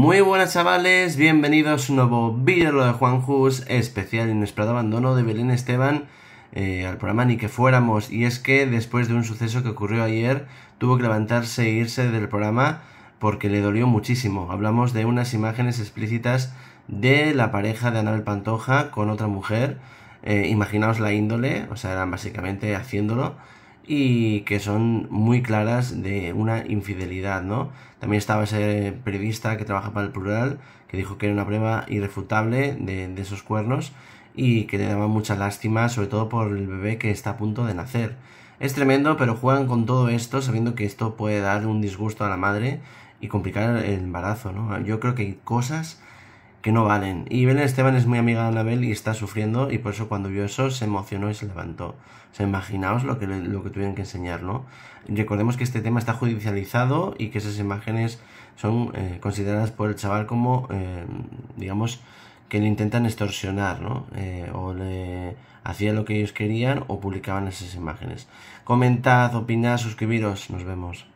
Muy buenas chavales, bienvenidos a un nuevo vídeo de Juan Jus, especial inesperado abandono de Belén Esteban eh, al programa Ni que fuéramos. Y es que después de un suceso que ocurrió ayer, tuvo que levantarse e irse del programa porque le dolió muchísimo. Hablamos de unas imágenes explícitas de la pareja de Anabel Pantoja con otra mujer. Eh, imaginaos la índole, o sea, eran básicamente haciéndolo y que son muy claras de una infidelidad, ¿no? También estaba ese periodista que trabaja para el plural, que dijo que era una prueba irrefutable de, esos cuernos y que le daba mucha lástima, sobre todo por el bebé que está a punto de nacer. Es tremendo, pero juegan con todo esto sabiendo que esto puede dar un disgusto a la madre y complicar el embarazo, ¿no? Yo creo que hay cosas no valen. Y Belén Esteban es muy amiga de Anabel y está sufriendo y por eso cuando vio eso se emocionó y se levantó. ¿Se sea, imaginaos lo que, lo que tuvieron que enseñar, Recordemos que este tema está judicializado y que esas imágenes son eh, consideradas por el chaval como, eh, digamos, que le intentan extorsionar, ¿no? Eh, o le hacían lo que ellos querían o publicaban esas imágenes. Comentad, opinad, suscribiros, nos vemos.